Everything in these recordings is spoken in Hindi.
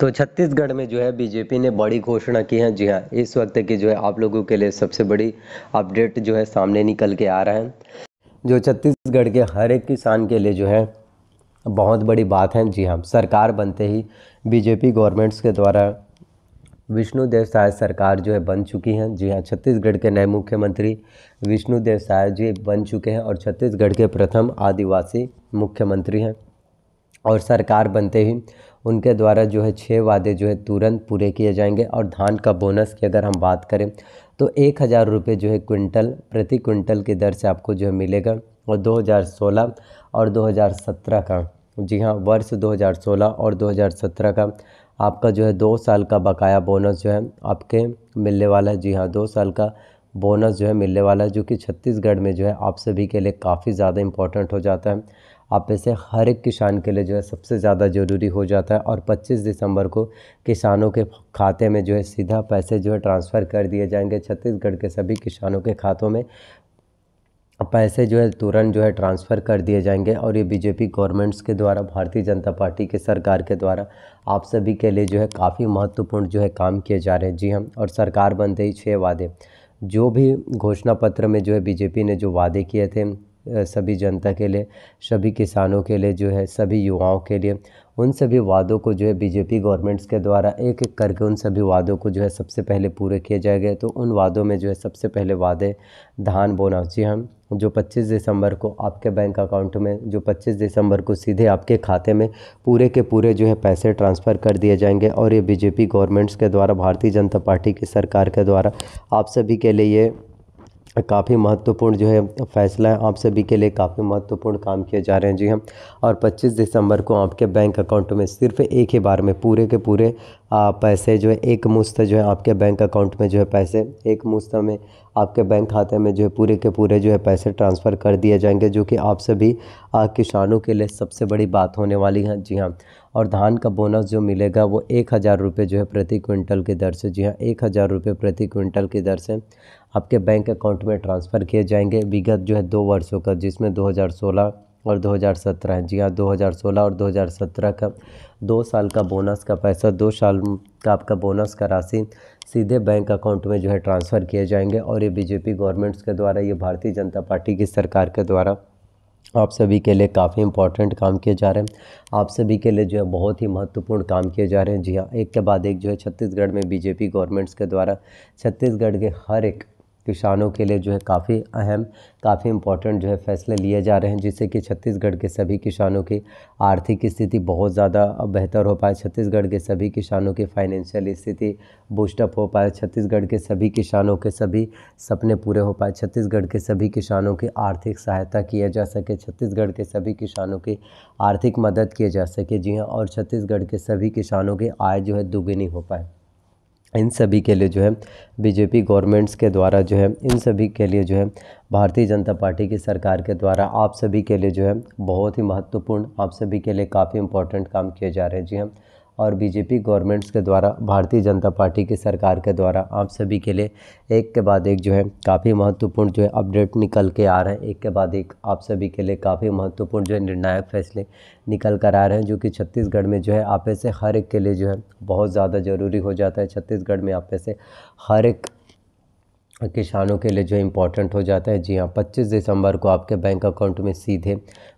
तो छत्तीसगढ़ में जो है बीजेपी ने बड़ी घोषणा की है जी हाँ इस वक्त की जो है आप लोगों के लिए सबसे बड़ी अपडेट जो है सामने निकल के आ रहा है जो छत्तीसगढ़ के हर एक किसान के लिए जो है बहुत बड़ी बात है जी हाँ सरकार बनते ही बीजेपी गवर्नमेंट्स के द्वारा विष्णुदेव साय सरकार जो है बन चुकी हैं जी हाँ छत्तीसगढ़ के नए मुख्यमंत्री विष्णुदेव साय जी बन चुके हैं और छत्तीसगढ़ के प्रथम आदिवासी मुख्यमंत्री हैं और सरकार बनते ही उनके द्वारा जो है छः वादे जो है तुरंत पूरे किए जाएंगे और धान का बोनस की अगर हम बात करें तो एक हज़ार रुपये जो है क्विंटल प्रति क्विंटल की दर से आपको जो है मिलेगा और 2016 और 2017 का जी हाँ वर्ष 2016 और 2017 का आपका जो है दो साल का बकाया बोनस जो है आपके मिलने वाला है जी हाँ दो साल का बोनस जो है मिलने वाला है जो कि छत्तीसगढ़ में जो है आप सभी के लिए काफ़ी ज़्यादा इम्पोर्टेंट हो जाता है आप में से हर एक किसान के लिए जो है सबसे ज़्यादा ज़रूरी हो जाता है और 25 दिसंबर को किसानों के खाते में जो है सीधा पैसे जो है ट्रांसफ़र कर दिए जाएंगे छत्तीसगढ़ के सभी किसानों के खातों में पैसे जो है तुरंत जो है ट्रांसफ़र कर दिए जाएंगे और ये बीजेपी गवर्नमेंट्स के द्वारा भारतीय जनता पार्टी के सरकार के द्वारा आप सभी के लिए जो है काफ़ी महत्वपूर्ण जो है काम किए जा रहे हैं जी हम हाँ, और सरकार बनते ही छः वादे जो भी घोषणा पत्र में जो है बीजेपी ने जो वादे किए थे सभी जनता के लिए सभी किसानों के लिए जो है सभी युवाओं के लिए उन सभी वादों को जो है बीजेपी गवर्नमेंट्स के द्वारा एक एक करके उन सभी वादों को जो है सबसे पहले पूरे किए जाए गए तो उन वादों में जो है सबसे पहले वादे धान बोना जी हम जो 25 दिसंबर को आपके बैंक अकाउंट में जो 25 दिसंबर को सीधे आपके खाते में पूरे के पूरे जो है पैसे ट्रांसफ़र कर दिए जाएंगे और ये बीजेपी गवर्नमेंट्स के द्वारा भारतीय जनता पार्टी की सरकार के द्वारा आप सभी के लिए ये काफ़ी महत्वपूर्ण जो है फैसला है आप सभी के लिए काफ़ी महत्वपूर्ण काम किए जा रहे हैं जी हम हाँ, और 25 दिसंबर को आपके बैंक अकाउंट में सिर्फ एक ही बार में पूरे के पूरे आ, पैसे जो है एक मुश्त जो है आपके बैंक अकाउंट में जो है पैसे एक मुश्त में आपके बैंक खाते में जो है पूरे के पूरे जो है पैसे ट्रांसफ़र कर दिए जाएंगे जो कि आप सभी किसानों के लिए सबसे बड़ी बात होने वाली है जी हाँ और धान का बोनस जो मिलेगा वो एक हज़ार रुपये जो है प्रति क्विंटल की दर से जी हाँ एक हज़ार रुपये प्रति क्विंटल की दर से आपके बैंक अकाउंट में ट्रांसफ़र किए जाएंगे विगत जो है दो वर्षों का जिसमें 2016 और 2017 है जी हाँ 2016 और 2017 का दो साल का बोनस का पैसा दो साल का आपका बोनस का राशि सीधे बैंक अकाउंट में जो है ट्रांसफ़र किए जाएंगे और ये बीजेपी गवर्नमेंट्स के द्वारा ये भारतीय जनता पार्टी की सरकार के द्वारा आप सभी के लिए काफ़ी इंपॉर्टेंट काम किए जा रहे हैं आप सभी के लिए जो है बहुत ही महत्वपूर्ण काम किए जा रहे हैं जी हाँ एक के बाद एक जो है छत्तीसगढ़ में बीजेपी गवर्नमेंट्स के द्वारा छत्तीसगढ़ के हर एक किसानों के लिए जो है काफ़ी अहम काफ़ी इम्पोर्टेंट जो है फैसले लिए जा रहे हैं जिससे कि छत्तीसगढ़ के सभी किसानों की आर्थिक स्थिति बहुत ज़्यादा बेहतर हो पाए छत्तीसगढ़ के सभी किसानों की फाइनेंशियल स्थिति बूस्टअप हो पाए छत्तीसगढ़ के सभी किसानों के सभी सपने पूरे हो पाए छत्तीसगढ़ के सभी किसानों की आर्थिक सहायता किया जा सके छत्तीसगढ़ के सभी किसानों की आर्थिक मदद किए जा सके जी हाँ और छत्तीसगढ़ के सभी किसानों की आय जो है दोगुनी हो पाए इन सभी के लिए जो है बीजेपी गवर्नमेंट्स के द्वारा जो है इन सभी के लिए जो है भारतीय जनता पार्टी की सरकार के द्वारा आप सभी के लिए जो है बहुत ही महत्वपूर्ण आप सभी के लिए काफ़ी इंपॉर्टेंट काम किए जा रहे हैं जी हाँ और बीजेपी गवर्नमेंट्स के द्वारा भारतीय जनता पार्टी की सरकार के द्वारा आप सभी के लिए एक के बाद एक जो है काफ़ी महत्वपूर्ण जो है अपडेट निकल के आ रहे हैं एक के बाद एक आप सभी के लिए काफ़ी महत्वपूर्ण जो है निर्णायक फैसले निकल कर आ रहे हैं जो कि छत्तीसगढ़ में जो है आप ऐसे हर एक के लिए जो है बहुत ज़्यादा ज़रूरी हो जाता है छत्तीसगढ़ में आप ऐसे हर एक किसानों के लिए जो इम्पोर्टेंट हो जाता है जी हाँ 25 दिसंबर को आपके बैंक अकाउंट में सीधे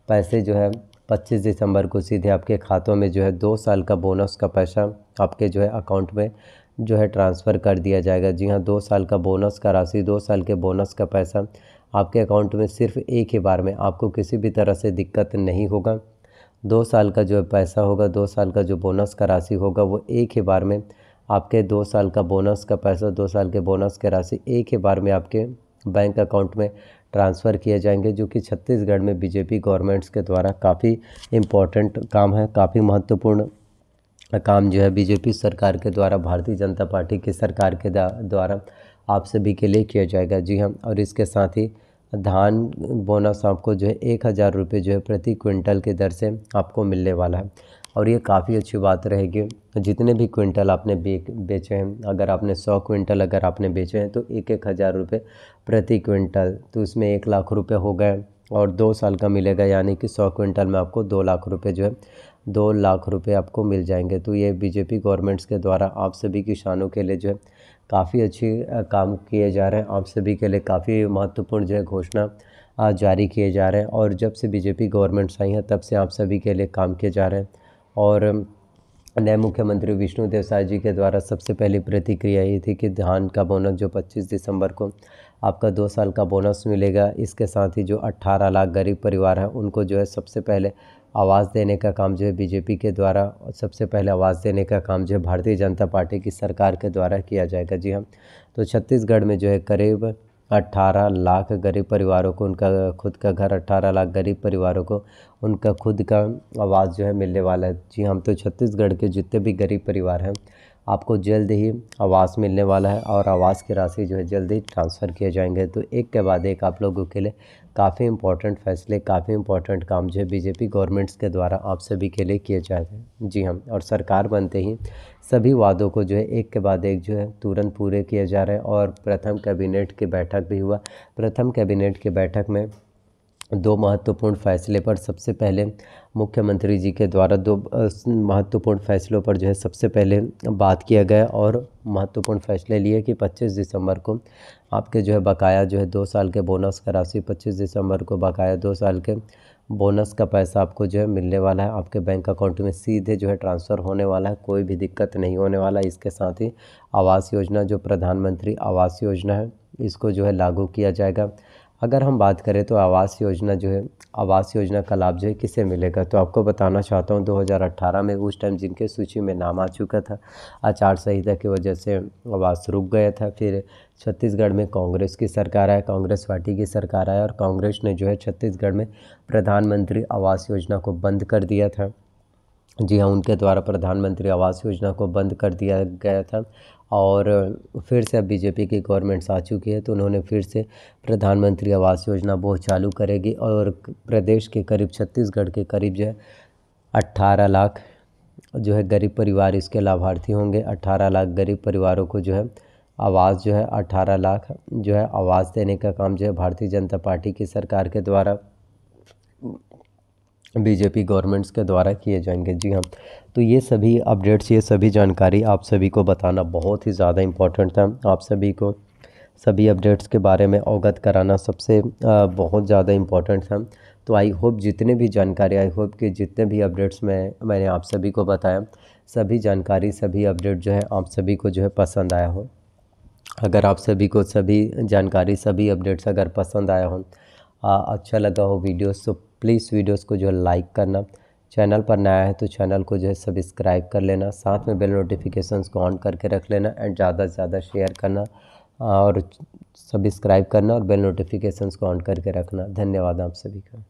पैसे जो है 25 दिसंबर को सीधे आपके खातों में जो है दो साल का बोनस का पैसा आपके जो है अकाउंट में जो है ट्रांसफ़र कर दिया जाएगा जी हाँ दो साल का बोनस का राशि दो साल के बोनस का पैसा आपके अकाउंट में सिर्फ एक ही बार में आपको किसी भी तरह से दिक्कत नहीं होगा दो साल का जो पैसा होगा दो साल का जो बोनस का राशि होगा वो एक ही बार में आपके दो साल का बोनस का पैसा दो साल के बोनस के राशि एक ही बार में आपके बैंक अकाउंट में ट्रांसफ़र किए जाएंगे जो कि छत्तीसगढ़ में बीजेपी गवर्नमेंट्स के द्वारा काफ़ी इम्पोर्टेंट काम है काफ़ी महत्वपूर्ण काम जो है बीजेपी सरकार के द्वारा भारतीय जनता पार्टी की सरकार के द्वारा आप सभी के लिए किया जाएगा जी हाँ और इसके साथ ही धान बोनस आपको जो है एक हज़ार रुपये जो है प्रति क्विंटल के दर से आपको मिलने वाला है और ये काफ़ी अच्छी बात रहेगी जितने भी क्विंटल आपने बेचे हैं अगर आपने सौ क्विंटल अगर आपने बेचे हैं तो एक एक हज़ार रुपये प्रति क्विंटल तो उसमें एक लाख रुपये हो गए और दो साल का मिलेगा यानी कि सौ क्विंटल में आपको दो लाख रुपये जो है दो लाख रुपये आपको मिल जाएंगे तो ये बीजेपी गवर्नमेंट्स के द्वारा आप सभी किसानों के लिए जो है काफ़ी अच्छी काम किए जा रहे हैं आप सभी के लिए काफ़ी महत्वपूर्ण जो है घोषणा जारी किए जा रहे हैं और जब से बीजेपी गवर्नमेंट्स आई हैं तब से आप सभी के लिए काम किए जा रहे हैं और नए मुख्यमंत्री विष्णु देवसाय जी के द्वारा सबसे पहली प्रतिक्रिया ये थी कि धान का बोनस जो 25 दिसंबर को आपका दो साल का बोनस मिलेगा इसके साथ ही जो 18 लाख गरीब परिवार हैं उनको जो है सबसे पहले आवाज़ देने का काम जो है बीजेपी के द्वारा सबसे पहले आवाज़ देने का काम जो है भारतीय जनता पार्टी की सरकार के द्वारा किया जाएगा जी हाँ तो छत्तीसगढ़ में जो है करीब अट्ठारह लाख गरीब परिवारों को उनका खुद का घर अट्ठारह लाख गरीब परिवारों को उनका खुद का आवाज़ जो है मिलने वाला है जी हाँ, हम तो छत्तीसगढ़ के जितने भी गरीब परिवार हैं आपको जल्द ही आवास मिलने वाला है और आवास की राशि जो है जल्द ही ट्रांसफ़र किए जाएंगे तो एक के बाद एक आप लोगों के लिए काफ़ी इंपॉर्टेंट फैसले काफ़ी इंपॉर्टेंट काम जो है बीजेपी गवर्नमेंट्स के द्वारा आप सभी के लिए किए जा रहे हैं जी हाँ और सरकार बनते ही सभी वादों को जो है एक के बाद एक जो है तुरंत पूरे किए जा रहे हैं और प्रथम कैबिनेट की बैठक भी हुआ प्रथम कैबिनेट की बैठक में दो महत्वपूर्ण फैसले पर सबसे पहले मुख्यमंत्री जी के द्वारा दो महत्वपूर्ण फैसलों पर जो है सबसे पहले बात किया गया और महत्वपूर्ण फैसले लिए कि 25 दिसंबर को आपके जो है बकाया जो है दो साल के बोनस का राशि 25 दिसंबर को बकाया दो साल के बोनस का पैसा आपको जो है मिलने वाला है आपके बैंक अकाउंट में सीधे जो है ट्रांसफ़र होने वाला है कोई भी दिक्कत नहीं होने वाला इसके साथ ही आवास योजना जो प्रधानमंत्री आवास योजना है इसको जो है लागू किया जाएगा अगर हम बात करें तो आवास योजना जो है आवास योजना का लाभ जो है किसे मिलेगा तो आपको बताना चाहता हूँ 2018 में उस टाइम जिनके सूची में नाम आ चुका था आचार संहिता की वजह से आवास रुक गया था फिर छत्तीसगढ़ में कांग्रेस की सरकार आया कांग्रेस पार्टी की सरकार आया और कांग्रेस ने जो है छत्तीसगढ़ में प्रधानमंत्री आवास योजना को बंद कर दिया था जी हाँ उनके द्वारा प्रधानमंत्री आवास योजना को बंद कर दिया गया था और फिर से अब बीजेपी की गवर्नमेंट आ चुकी है तो उन्होंने फिर से प्रधानमंत्री आवास योजना वो चालू करेगी और प्रदेश के करीब छत्तीसगढ़ के करीब जो है अट्ठारह लाख जो है गरीब परिवार इसके लाभार्थी होंगे अट्ठारह लाख गरीब परिवारों को जो है आवास जो है अट्ठारह लाख जो है आवास देने का काम जो है भारतीय जनता पार्टी की सरकार के द्वारा बीजेपी गवर्नमेंट्स के द्वारा किए जाएंगे जी हाँ तो ये सभी अपडेट्स ये सभी जानकारी आप सभी को बताना बहुत ही ज़्यादा इम्पोर्टेंट था आप सभी को सभी अपडेट्स के बारे में अवगत कराना सबसे बहुत ज़्यादा इम्पोर्टेंट था तो आई होप जितने भी जानकारी आई होप कि जितने भी अपडेट्स में मैंने आप सभी को बताया सभी जानकारी सभी अपडेट जो है आप सभी को जो है पसंद आया हो अगर आप सभी को सभी जानकारी सभी अपडेट्स अगर पसंद आया हो अच्छा लगा हो वीडियो तो प्लीज़ वीडियोस को जो है लाइक करना चैनल पर नया है तो चैनल को जो है सब्सक्राइब कर लेना साथ में बेल नोटिफिकेशन को ऑन करके रख लेना एंड ज़्यादा से ज़्यादा शेयर करना और सब्सक्राइब करना और बेल नोटिफिकेशन को ऑन करके रखना धन्यवाद आप सभी का